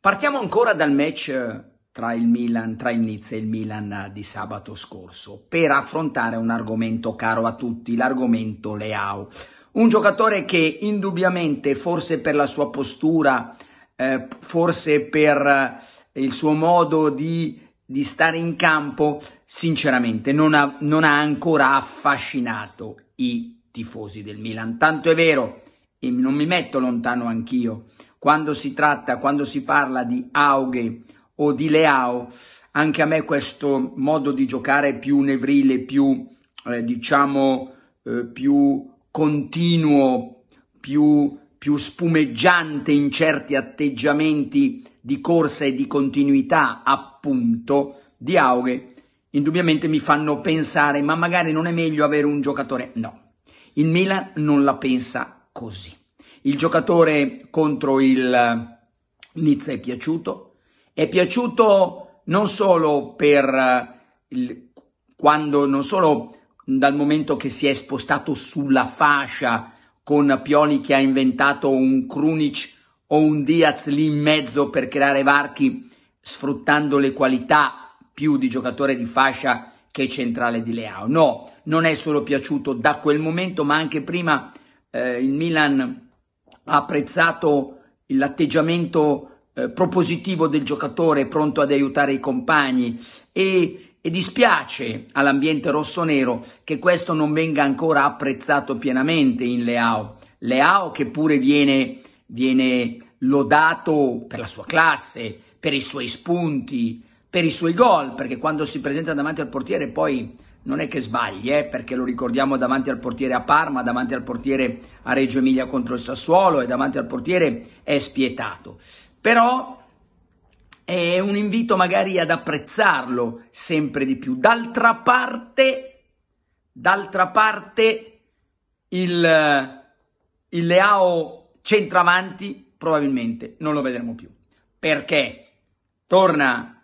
Partiamo ancora dal match eh, tra il Milan, tra il Nizza e il Milan eh, di sabato scorso per affrontare un argomento caro a tutti, l'argomento Leao. Un giocatore che indubbiamente, forse per la sua postura, eh, forse per il suo modo di, di stare in campo, sinceramente non ha, non ha ancora affascinato i tifosi del Milan. Tanto è vero, e non mi metto lontano anch'io, quando si tratta, quando si parla di Auge o di Leao, anche a me questo modo di giocare più nevrile, più eh, diciamo eh, più continuo, più, più spumeggiante in certi atteggiamenti di corsa e di continuità appunto di Aure, indubbiamente mi fanno pensare ma magari non è meglio avere un giocatore? No, il Milan non la pensa così. Il giocatore contro il eh, Nizza è piaciuto, è piaciuto non solo per eh, il, quando, non solo dal momento che si è spostato sulla fascia con Pioli che ha inventato un Krunic o un Diaz lì in mezzo per creare varchi sfruttando le qualità più di giocatore di fascia che centrale di Leao. No, non è solo piaciuto da quel momento, ma anche prima eh, il Milan ha apprezzato l'atteggiamento eh, propositivo del giocatore pronto ad aiutare i compagni e, e dispiace all'ambiente rossonero che questo non venga ancora apprezzato pienamente in Leao. Leao che pure viene viene lodato per la sua classe, per i suoi spunti, per i suoi gol, perché quando si presenta davanti al portiere poi non è che sbagli, eh, perché lo ricordiamo davanti al portiere a Parma, davanti al portiere a Reggio Emilia contro il Sassuolo e davanti al portiere è spietato. Però è un invito magari ad apprezzarlo sempre di più. D'altra parte, d'altra parte il, il Leao centravanti probabilmente non lo vedremo più. Perché torna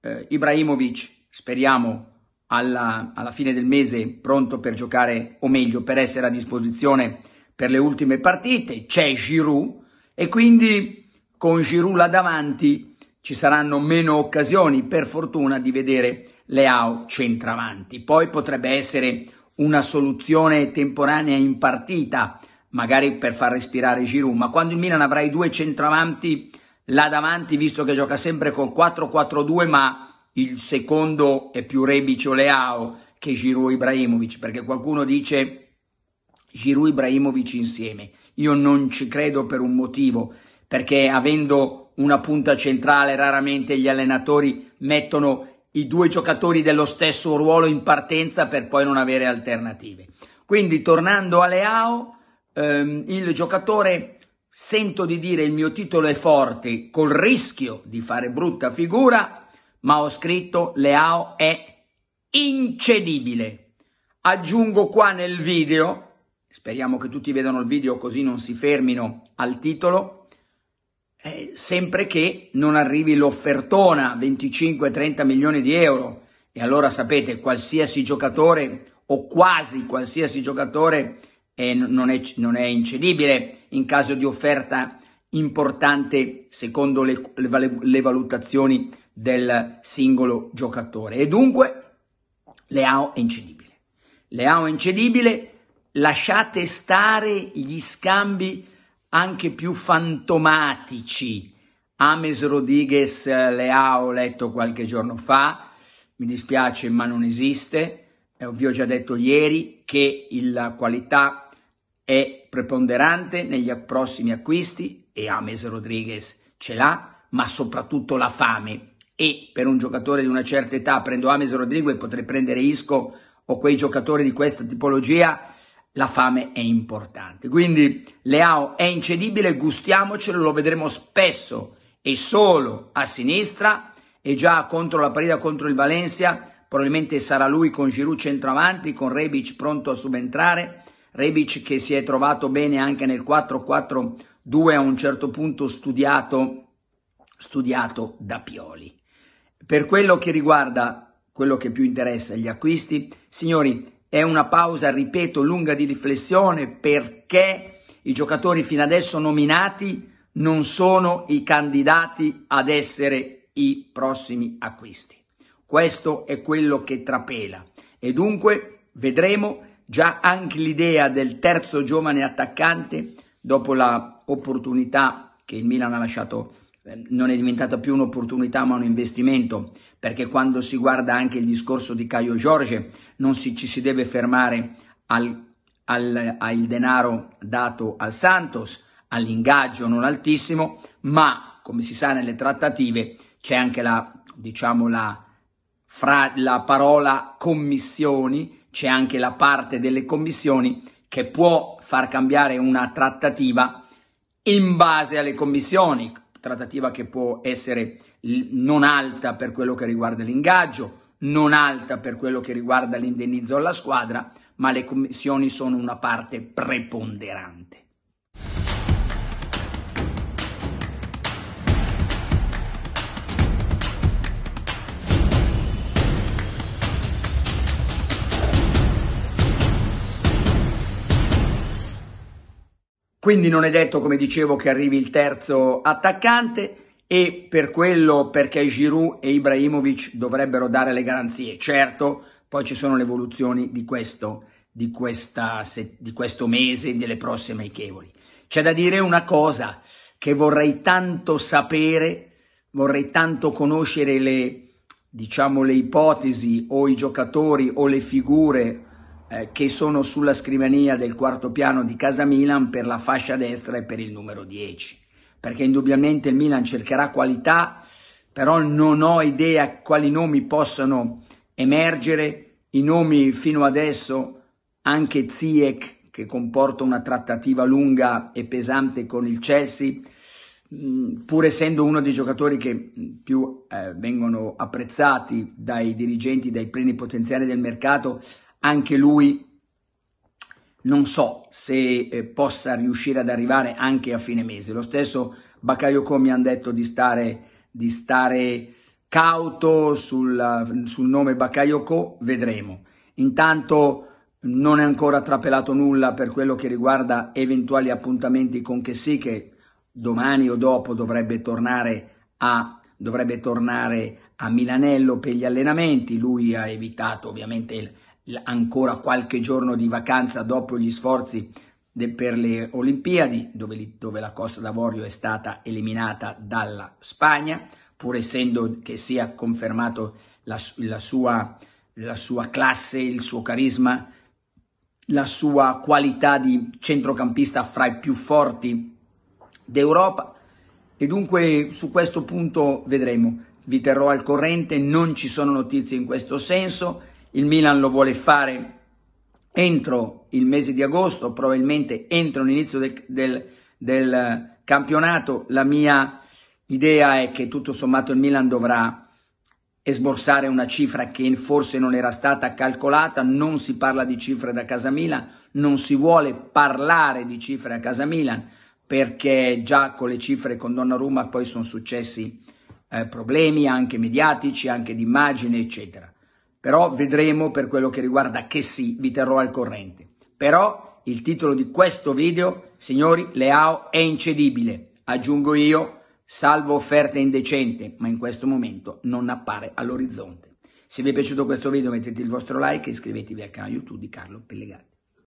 eh, Ibrahimovic, speriamo, alla, alla, fine del mese pronto per giocare, o meglio, per essere a disposizione per le ultime partite. C'è Giroud e quindi con Giroud là davanti ci saranno meno occasioni, per fortuna, di vedere Leao centravanti. Poi potrebbe essere una soluzione temporanea in partita magari per far respirare Giroud, ma quando il Milan avrà i due centravanti là davanti, visto che gioca sempre col 4-4-2, ma il secondo è più Rebic o Leao che Giroud Ibrahimovic, perché qualcuno dice Giroud Ibrahimovic insieme. Io non ci credo per un motivo, perché avendo una punta centrale raramente gli allenatori mettono i due giocatori dello stesso ruolo in partenza per poi non avere alternative. Quindi tornando a Leao, ehm, il giocatore sento di dire il mio titolo è forte col rischio di fare brutta figura, ma ho scritto Leao è incedibile. Aggiungo qua nel video, speriamo che tutti vedano il video così non si fermino al titolo, eh, sempre che non arrivi l'offertona 25-30 milioni di euro. E allora sapete, qualsiasi giocatore o quasi qualsiasi giocatore eh, non, è, non, è, incedibile in caso di offerta importante secondo le, le, le valutazioni del singolo giocatore e dunque Leao è incedibile. Leao è incedibile, lasciate stare gli scambi anche più fantomatici. Ames Rodriguez Leao ho letto qualche giorno fa, mi dispiace ma non esiste, eh, vi ho già detto ieri che la qualità è preponderante negli prossimi acquisti e Ames Rodriguez ce l'ha, ma soprattutto la fame. E per un giocatore di una certa età, prendo Ames Rodriguez, potrei prendere Isco o quei giocatori di questa tipologia, la fame è importante. Quindi Leao è incedibile, gustiamocelo, lo vedremo spesso e solo a sinistra e già contro la partita contro il Valencia probabilmente sarà lui con Giroud centravanti, con Rebic pronto a subentrare Rebic che si è trovato bene anche nel 4-4-2 a un certo punto studiato, studiato da Pioli. Per quello che riguarda quello che più interessa gli acquisti, signori, è una pausa, ripeto, lunga di riflessione perché i giocatori fino adesso nominati non sono i candidati ad essere i prossimi acquisti. Questo è quello che trapela e dunque vedremo Già anche l'idea del terzo giovane attaccante, dopo l'opportunità che il Milan ha lasciato, ehm, non è diventata più un'opportunità ma un investimento, perché quando si guarda anche il discorso di Caio Giorge non si, ci si deve fermare al, al, al denaro dato al Santos, all'ingaggio non altissimo, ma come si sa nelle trattative c'è anche la, diciamo, la, fra, la parola commissioni c'è anche la parte delle commissioni che può far cambiare una trattativa in base alle commissioni, trattativa che può essere non alta per quello che riguarda l'ingaggio, non alta per quello che riguarda l'indennizzo alla squadra, ma le commissioni sono una parte preponderante. Quindi non è detto, come dicevo, che arrivi il terzo attaccante e per quello perché Giroud e Ibrahimovic dovrebbero dare le garanzie. Certo, poi ci sono le evoluzioni di questo, di questa, di questo mese e delle prossime amichevoli. C'è da dire una cosa che vorrei tanto sapere, vorrei tanto conoscere le, diciamo, le ipotesi o i giocatori o le figure eh, che sono sulla scrivania del quarto piano di casa Milan per la fascia destra e per il numero 10, perché indubbiamente il Milan cercherà qualità, però non ho idea quali nomi possano emergere, i nomi fino adesso anche Ziek che comporta una trattativa lunga e pesante con il Chelsea, mm, pur essendo uno dei giocatori che mm, più eh, vengono apprezzati dai dirigenti, dai plenipotenziari del mercato, anche lui non so se eh, possa riuscire ad arrivare anche a fine mese. Lo stesso Bakayoko mi hanno detto di stare, di stare cauto sul, sul nome Bakayoko, vedremo. Intanto non è ancora trapelato nulla per quello che riguarda eventuali appuntamenti con che sì che domani o dopo dovrebbe tornare a, dovrebbe tornare a Milanello per gli allenamenti. Lui ha evitato ovviamente il ancora qualche giorno di vacanza dopo gli sforzi per le Olimpiadi, dove, dove la Costa d'Avorio è stata eliminata dalla Spagna, pur essendo che sia confermato la, la, sua, la sua classe, il suo carisma, la sua qualità di centrocampista fra i più forti d'Europa. E dunque su questo punto vedremo. Vi terrò al corrente, non ci sono notizie in questo senso il Milan lo vuole fare entro il mese di agosto, probabilmente entro l'inizio del, del, del campionato. La mia idea è che tutto sommato il Milan dovrà esborsare una cifra che forse non era stata calcolata, non si parla di cifre da casa Milan, non si vuole parlare di cifre a casa Milan perché già con le cifre con Donnarumma poi sono successi eh, problemi anche mediatici, anche di immagine, eccetera. Però vedremo per quello che riguarda che sì, vi terrò al corrente. Però il titolo di questo video, signori, Leao è incedibile. Aggiungo io, salvo offerte indecente, ma in questo momento non appare all'orizzonte. Se vi è piaciuto questo video mettete il vostro like e iscrivetevi al canale YouTube di Carlo Pellegati.